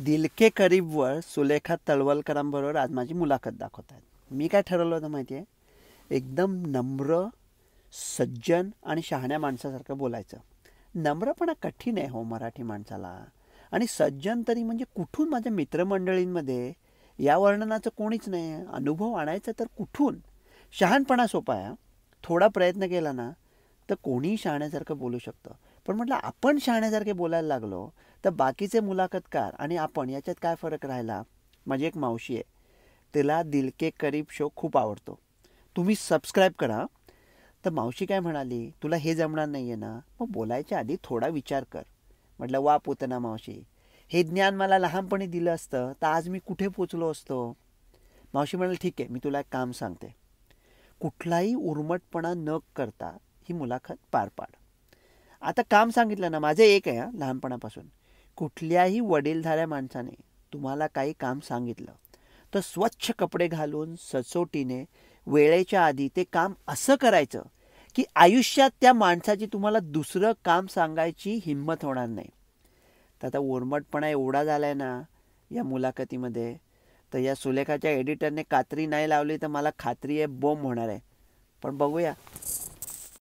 दिलके करीबवर सुलेखा तळवलकरांबरोबर आज माझी मुलाखत दाखवत आहेत मी काय ठरवलं होतं माहिती आहे एकदम नम्र सज्जन आणि शहाण्या माणसासारखं बोलायचं नम्रपणा कठीण आहे हो मराठी माणसाला आणि सज्जन तरी म्हणजे कुठून माझ्या मित्रमंडळींमध्ये या वर्णनाचं कोणीच नाही आहे अनुभव आणायचा तर कुठून शहाणपणा सोपा आहे थोडा प्रयत्न केला ना तर कोणीही शहाण्यासारखं बोलू शकतं पण म्हटलं आपण शहाण्यासारखे बोलायला लागलो तर बाकीचे मुलाखतकार आणि आपण याच्यात काय फरक राहिला माझी एक मावशी आहे तिला दिलके करीब शो खूप आवडतो तुम्ही सबस्क्राईब करा तर मावशी काय म्हणाली तुला हे जमणार नाही आहे ना मग बोलायच्या आधी थोडा विचार कर म्हटलं वा पोतना मावशी हे ज्ञान मला लहानपणी दिलं असतं तर आज मी कुठे पोचलो असतो मावशी म्हणाल ठीक आहे मी तुला एक काम सांगते कुठलाही उर्मटपणा न करता ही मुलाखत पार पाड आता काम सांगितलं ना माझं एक आहे लहानपणापासून कुठल्याही वडीलधाऱ्या माणसाने तुम्हाला काही काम सांगितलं तर स्वच्छ कपडे घालून सचोटीने वेळेच्या आधी ते काम असं करायचं की आयुष्यात त्या माणसाची तुम्हाला दुसरं काम सांगायची हिंमत होणार नाही तर आता ओरमटपणा एवढा झाला आहे ना या मुलाखतीमध्ये तर या सुलेखाच्या एडिटरने कात्री नाही लावली तर मला खात्री आहे बोंब होणार आहे पण बघूया